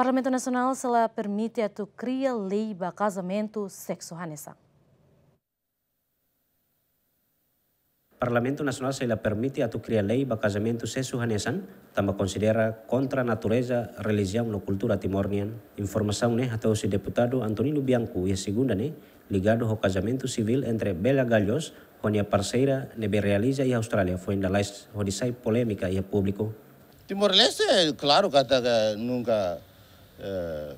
Parlamento Nacional se la permite a tu cria lei para casamento sexo hanesa. Parlamento Nacional se la permite a tu cria lei para casamento sexo hanesan, também considera contra a natureza, religião e cultura timornian. Informação né, até o deputado Antonino Bianco e a segunda né, ligado ao casamento civil entre Bela Galhos, onde a parceira nebe realiza e a Austrália, foi ainda lá odissai polêmica e é público. Timor-Leste, claro, que nunca Eh,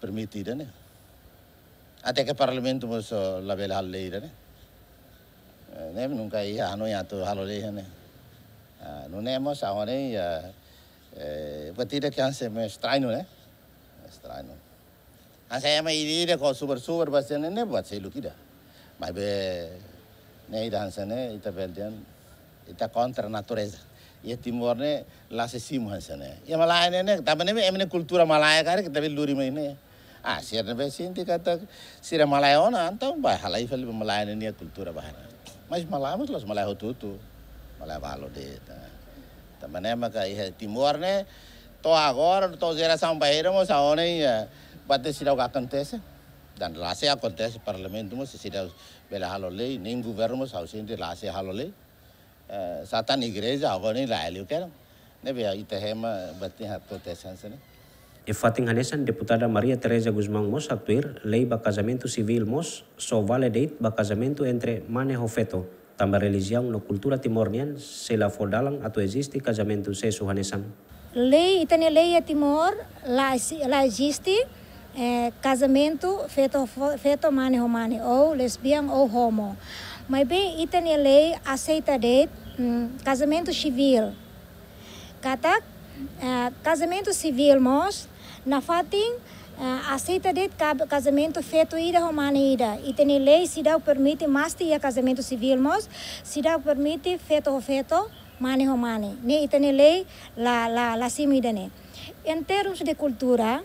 permitidene. Jeg ya. tenker parlamentet må så la vel halde i det. Ya. Eh, Nem nunca ia ya, hano ia to halo le hene. No nemo sa hone ia eh patida que hace me estranho, né? Estranho. Eh, hace ia mai dire ko super super basene ne bat sei lukida. Mai be nei dansene ita beldian ita contra natureza ya timurnya lase simu sana. Ya malaya ini, tapi ini emangnya kultura malaya kari kita bilang luri ini. Ah, siapa yang ini kata si malaya ona antam bah halai fali malaya ini kultura bahana. Masih malaya masih los malaya itu tuh malaya balo deh. Tapi ini maka ya timurnya to agor to zera sampai hero mau ya. Pada sih dia akan tes, dan lase akan tes parlemen itu masih sih dia bela halole, nih gubernur mau sahusin dia lase halole. Eh, satan igreja agora nem lá ele quer ne be ita hema batin hato E sene Hanesan, deputada Maria Teresa Guzmán Mos actuir lei ba casamento civil Mos so validate ba casamento entre mane hofeto tamba religião no cultura timornian se la fodalang ato existi casamento se hanesan. Lei itane lei a e Timor la la existi eh, casamento feto feto mane mane ou lesbian ou homo. Mas bem, Itania lei aceita de um, mm, casamento civil. Kata uh, eh, casamento civil mos na fatin uh, eh, aceita de casamento feito ida romana ida. Itania lei se dá permite mais de casamento civil se dá permite feito feito mane romane. Ne itania lei la la la simida ne. Em termos de cultura,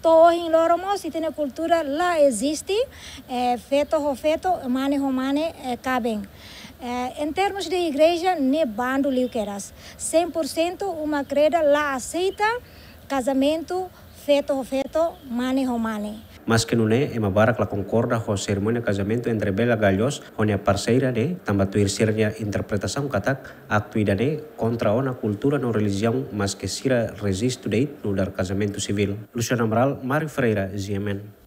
todos en Loromos si tem cultura lá existe, eh, feto o feto, mane o mane, eh, em eh, termos de igreja, bando liqueiras. 100% uma creda lá aceita casamento feto ho feto, mane ho mane. Mas que nune, ema barak la concorda ho cerimônia casamento entre Bela Gallos, onde parceira de tuir sirnia interpretasam katak, acto de contra ona cultura no religião, mas que sira resistu deit no dar casamento civil. Luciana Amaral, Mário Freira, Ziemen.